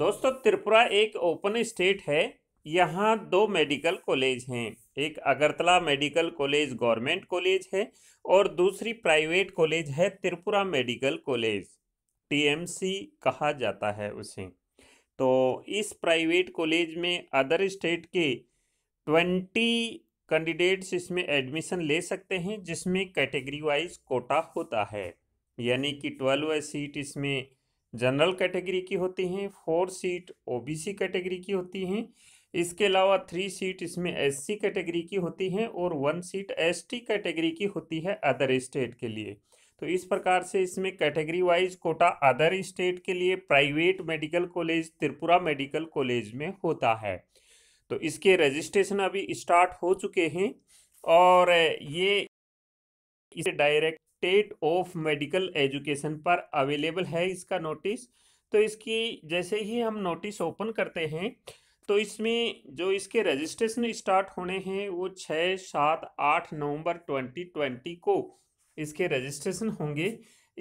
दोस्तों त्रिपुरा एक open state है यहाँ दो मेडिकल कॉलेज हैं एक Agartala medical college government college है और दूसरी प्राइवेट कॉलेज है त्रिपुरा मेडिकल कॉलेज टीएमसी कहा जाता है उसे तो इस प्राइवेट कॉलेज में अदर स्टेट के ट्वेंटी कैंडिडेट्स इसमें एडमिशन ले सकते हैं जिसमें कैटेगरी वाइज कोटा होता है यानी कि ट्वेल्व सीट इसमें जनरल कैटेगरी की होती हैं फोर सीट ओबीसी कैटेगरी की होती हैं इसके अलावा थ्री सीट इसमें एससी कैटेगरी की होती हैं और वन सीट एसटी कैटेगरी की होती है अदर स्टेट के लिए तो इस प्रकार से इसमें category wise quota other state के लिए private medical college Tripura medical college में होता है तो इसके रजिस्ट्रेशन अभी स्टार्ट हो चुके हैं और ये इसे directorate of medical education पर अवेलेबल है इसका नोटिस तो इसकी जैसे ही हम नोटिस ओपन करते हैं तो इसमें जो इसके रजिस्ट्रेशन स्टार्ट होने हैं वो छः सात आठ नवंबर ट्वेंटी ट्वेंटी को इसके रजिस्ट्रेशन होंगे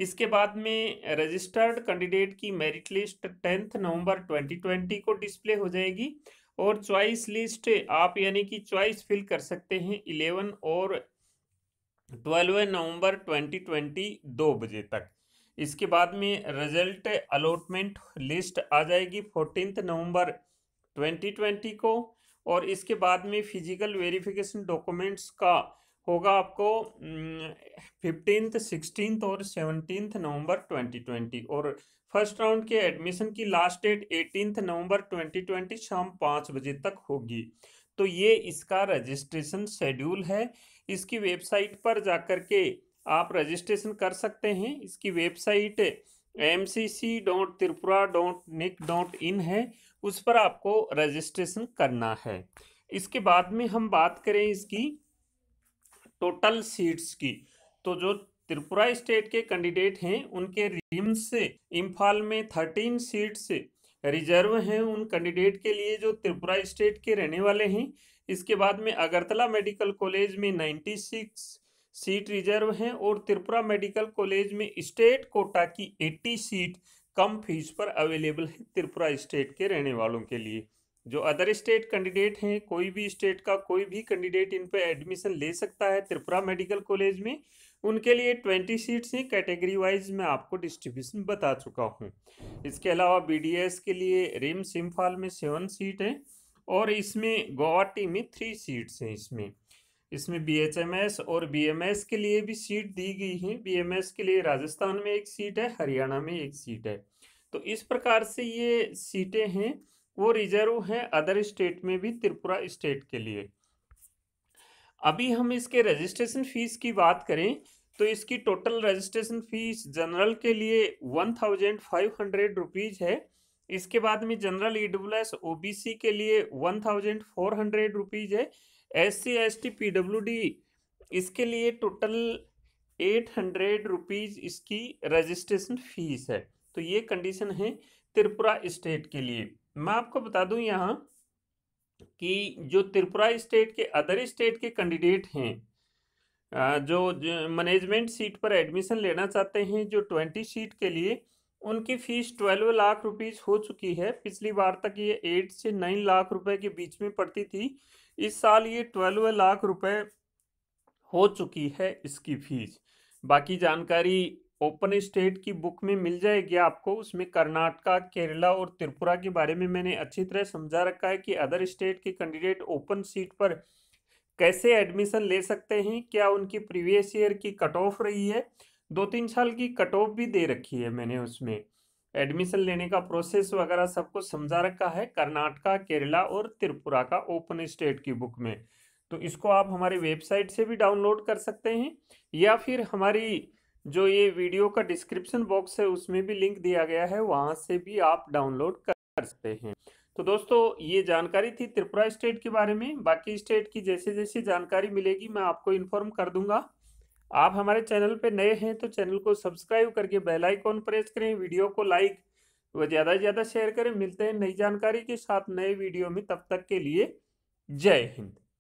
इसके बाद में रजिस्टर्ड कैंडिडेट की मेरिट लिस्ट टेंथ नवंबर ट्वेंटी ट्वेंटी को डिस्प्ले हो जाएगी और चॉइस लिस्ट आप यानी कि चॉइस फिल कर सकते हैं इलेवन और ट्वेल्व नवंबर 2020 दो बजे तक इसके बाद में रिजल्ट अलॉटमेंट लिस्ट आ जाएगी फोर्टीन नवंबर 2020 को और इसके बाद में फिजिकल वेरिफिकेशन डॉक्यूमेंट्स का होगा आपको फिफ्टीन सिक्सटीन और सेवनटीन नवंबर 2020 और फर्स्ट राउंड के एडमिशन की लास्ट डेट एटीन नवंबर 2020 शाम पाँच बजे तक होगी तो ये इसका रजिस्ट्रेशन शेड्यूल है इसकी वेबसाइट पर जाकर के आप रजिस्ट्रेशन कर सकते हैं इसकी website M C C dot Tripura dot nic dot in है उस पर आपको रजिस्ट्रेशन करना है इसके बाद में हम बात करें इसकी टोटल सीट्स की तो जो त्रिपुरा स्टेट के कैंडिडेट हैं उनके रिम्स इम्फाल में थर्टीन सीट्स रिजर्व हैं उन कैंडिडेट के लिए जो त्रिपुरा स्टेट के रहने वाले हैं इसके बाद में अगरतला मेडिकल कॉलेज में 96 सीट रिजर्व हैं और त्रिपुरा मेडिकल कॉलेज में स्टेट कोटा की 80 सीट कम फीस पर अवेलेबल है त्रिपुरा स्टेट के रहने वालों के लिए जो अदर स्टेट कैंडिडेट हैं कोई भी स्टेट का कोई भी कैंडिडेट इन पर एडमिशन ले सकता है त्रिपुरा मेडिकल कॉलेज में उनके लिए ट्वेंटी सीट्स हैं कैटेगरी वाइज मैं आपको डिस्ट्रीब्यूशन बता चुका हूँ इसके अलावा बी के लिए रिम्स इम्फाल में सेवन सीट हैं और इसमें गुवाहाटी में थ्री सीट्स हैं इसमें इसमें बी और बी के लिए भी सीट दी गई है बी के लिए राजस्थान में एक सीट है हरियाणा में एक सीट है तो इस प्रकार से ये सीटें हैं वो रिजर्व है अदर स्टेट में भी त्रिपुरा स्टेट के लिए अभी हम इसके रजिस्ट्रेशन फीस की बात करें तो इसकी टोटल रजिस्ट्रेशन फीस जनरल के लिए one thousand five hundred rupees है इसके बाद में general E W S O B C के लिए one thousand four hundred rupees है S C S T P W D इसके लिए टोटल एट हंड्रेड रुपीज इसकी रजिस्ट्रेशन फीस है तो ये कंडीशन है त्रिपुरा स्टेट के लिए मैं आपको बता दूं यहाँ कि जो त्रिपुरा स्टेट के अदर स्टेट के कैंडिडेट हैं जो मैनेजमेंट सीट पर एडमिशन लेना चाहते हैं जो ट्वेंटी सीट के लिए उनकी फीस ट्वेल्व लाख रुपीज़ हो चुकी है पिछली बार तक ये एट से नाइन लाख रुपए के बीच में पड़ती थी इस साल ये ट्वेल्व लाख रुपए हो चुकी है इसकी फीस बाकी जानकारी ओपन स्टेट की बुक में मिल जाएगी आपको उसमें कर्नाटका केरला और त्रिपुरा के बारे में मैंने अच्छी तरह समझा रखा है कि अदर स्टेट के कैंडिडेट ओपन सीट पर कैसे एडमिशन ले सकते हैं क्या उनकी प्रीवियस ईयर की कट ऑफ रही है दो तीन साल की कट ऑफ भी दे रखी है मैंने उसमें एडमिशन लेने का प्रोसेस वगैरह सबको समझा रखा है कर्नाटका केरला और त्रिपुरा का ओपन स्टेट की बुक में तो इसको आप हमारे वेबसाइट से भी डाउनलोड कर सकते हैं या फिर हमारी जो ये वीडियो का डिस्क्रिप्शन बॉक्स है उसमें भी लिंक दिया गया है वहाँ से भी आप डाउनलोड कर सकते हैं तो दोस्तों ये जानकारी थी त्रिपुरा स्टेट के बारे में बाकी स्टेट की जैसे जैसे जानकारी मिलेगी मैं आपको इन्फॉर्म कर दूंगा आप हमारे चैनल पे नए हैं तो चैनल को सब्सक्राइब करके बेल आइकॉन प्रेस करें वीडियो को लाइक व ज़्यादा से ज़्यादा शेयर करें मिलते हैं नई जानकारी के साथ नए वीडियो में तब तक के लिए जय हिंद